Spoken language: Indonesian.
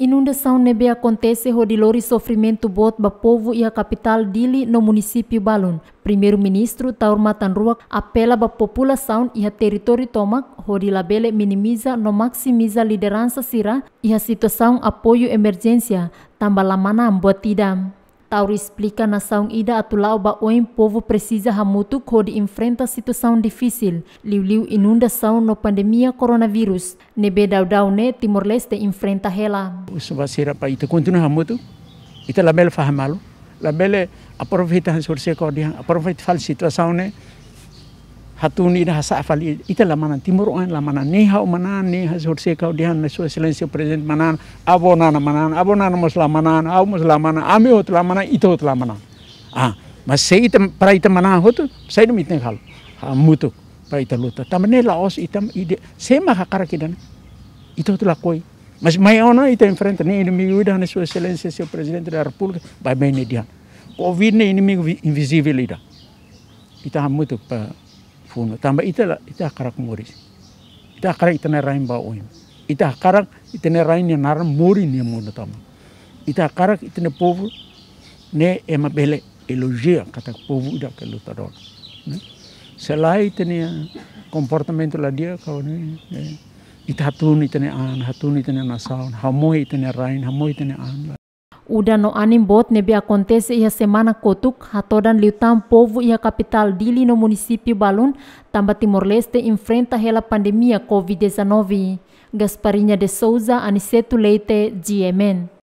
Inundação nebe acontece rodilori sofrimento bot ba povo e a capital dili no município Balun. Primeiro-ministro Taur Matanruak apela ba população e a território tomac rodilabele minimiza no maximiza liderança sira e a situação apoio emergência tambah lamana buat tidak. Tauri explica a nação ida a Tulauba o povo precisa ramuto quando enfrenta situação difícil. Liu liu inundação no pandemia coronavírus. Nebe daudau ne Timor-Leste enfrenta rela. Isso vai ser para ita continua ramuto. Ita o fahamalo. Label é, aproveita a sorseco, aproveita a situação, né? hatun ina hasa afali ita lamana timur on lamana neha manan neha sorse kau dia na so mana president manan abo manan na musla manan au musla manan ami hot lamana ito hot lamana ah mas sei ita para ita mana hot sei dum itne khal mutu para ita luta tamne laos itam ide sema hakara kidan ita hot lakoi mas mai ona ita enfrente ini inimigo ida na so excellency seu presidente da república ne dia covid ne inimigo invisible ida ita hamutuk pa puno. Tambah ita la ita akarak moris. Ita akarak ita nerain bawoin. Ita akarak ita nerain ni naran mori ni muno tamu. Ita akarak ita ne povo ne ema bele elogia kata povu ida ke lutador. Selai ita ni comportamento la dia kau ni. Ita hatun ita ne an, hatun ita ne nasawan, hamoi ita ne rain, hamoi ita ne an. Lah. Uda no anim bot nebe acontece ia semana kotuk hatodan liutan povo ia kapital Dili no município Balon, tamba Timor-Leste enfrenta hela pandemia Covid-19. Gasparinha de Souza, anisetu Leite, GMN.